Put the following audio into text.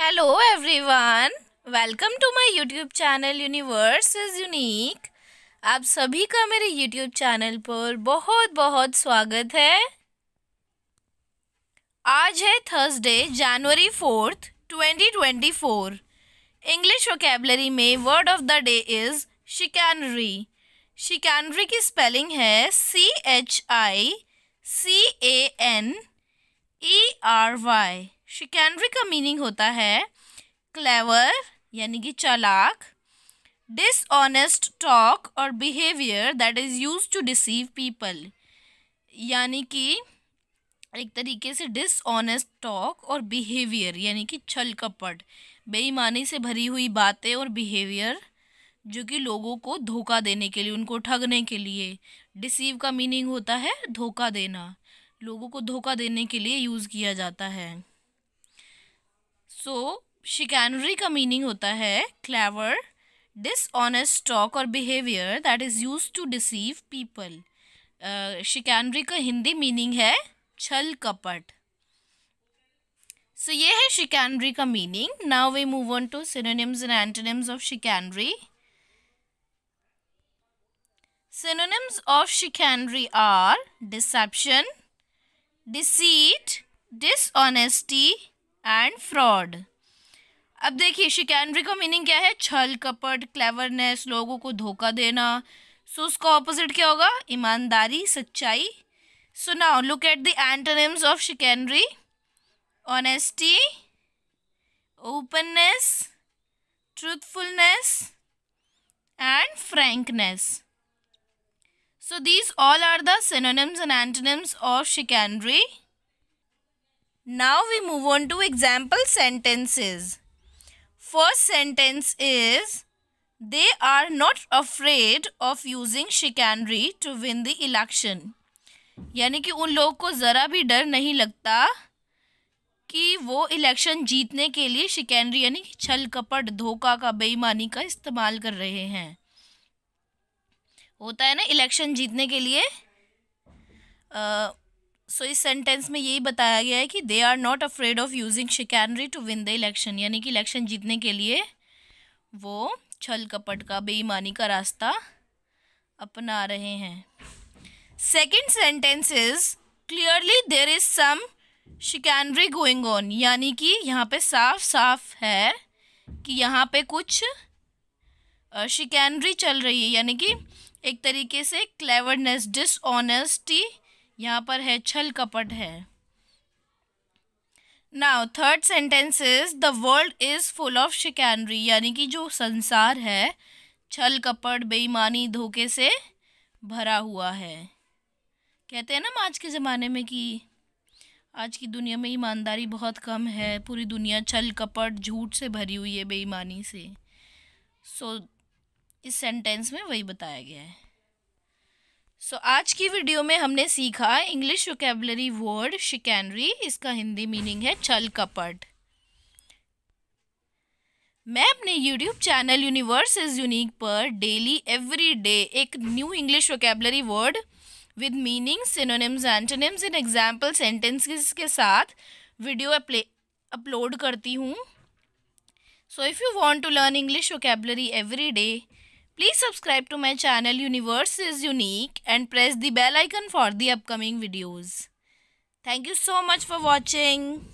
Hello everyone welcome to my YouTube channel universe is unique आप सभी का मेरे यूट्यूब चैनल पर बहुत बहुत स्वागत है आज है Thursday January fourth twenty twenty four English vocabulary में word of the day is chicanery chicanery की स्पेलिंग है C H I C A N E R Y chicanery का मीनिंग होता है क्लेवर यानी कि चालाक डिसऑनेस्ट टॉक और behaviour that is use to deceive people यानी कि एक तरीके से डिसऑनेस्ट टॉक और बिहेवियर यानी कि छल कपट बेईमानी से भरी हुई बातें और बिहेवियर जो कि लोगों को धोखा देने के लिए उनको ठगने के लिए डिसीव का मीनिंग होता है धोखा देना लोगों को धोखा देने के लिए यूज़ किया जाता है सो शिकैनरी का मीनिंग होता है क्लेवर डिसऑनेस्ट टॉक और behaviour that is use to deceive people chicanery का हिंदी मीनिंग है छल कपट सो so, ये है शिकैनरी का meaning now we move on to synonyms and antonyms of chicanery synonyms of chicanery are deception deceit dishonesty and fraud अब देखिए शिकैनरी का मीनिंग क्या है छल कपट क्लेवरनेस लोगों को धोखा देना सो उसका ऑपोजिट क्या होगा ईमानदारी सच्चाई so now look at the antonyms of chicanery honesty openness truthfulness and frankness so these all are the synonyms and antonyms of chicanery Now we move on to example sentences. First sentence is They are not afraid of using chicanery to win the election. यानी कि उन लोगों को ज़रा भी डर नहीं लगता कि वो इलेक्शन जीतने के लिए शिकेनरी यानी कि छल कपट धोखा का बेईमानी का इस्तेमाल कर रहे हैं होता है ना इलेक्शन जीतने के लिए आ, सो इस सेंटेंस में यही बताया गया है कि they are not afraid of using chicanery to win the election यानी कि इलेक्शन जीतने के लिए वो छल कपट का बेईमानी का रास्ता अपना रहे हैं second sentence is clearly there is some chicanery going on यानी कि यहाँ पे साफ साफ है कि यहाँ पे कुछ शिकैनरी चल रही है यानी कि एक तरीके से क्लेवरनेस डिसऑनेस्टी यहाँ पर है छल कपट है now third sentence is the world is full of chicanery यानी कि जो संसार है छल कपट बेईमानी धोखे से भरा हुआ है कहते हैं ना आज के ज़माने में कि आज की दुनिया में ईमानदारी बहुत कम है पूरी दुनिया छल कपट झूठ से भरी हुई है बेईमानी से सो so, इस सेंटेंस में वही बताया गया है सो so, आज की वीडियो में हमने सीखा इंग्लिश वोकेबलरी वर्ड शिकैनरी इसका हिंदी मीनिंग है छल कपट मैं अपने YouTube चैनल यूनिवर्स इज़ यूनिक पर डेली एवरी डे एक new English vocabulary word with meaning synonyms antonyms in example sentences के साथ वीडियो अपलोड करती हूँ so if you want to learn English vocabulary every day Please subscribe to my channel Universe is Unique and press the bell icon for the upcoming videos. Thank you so much for watching.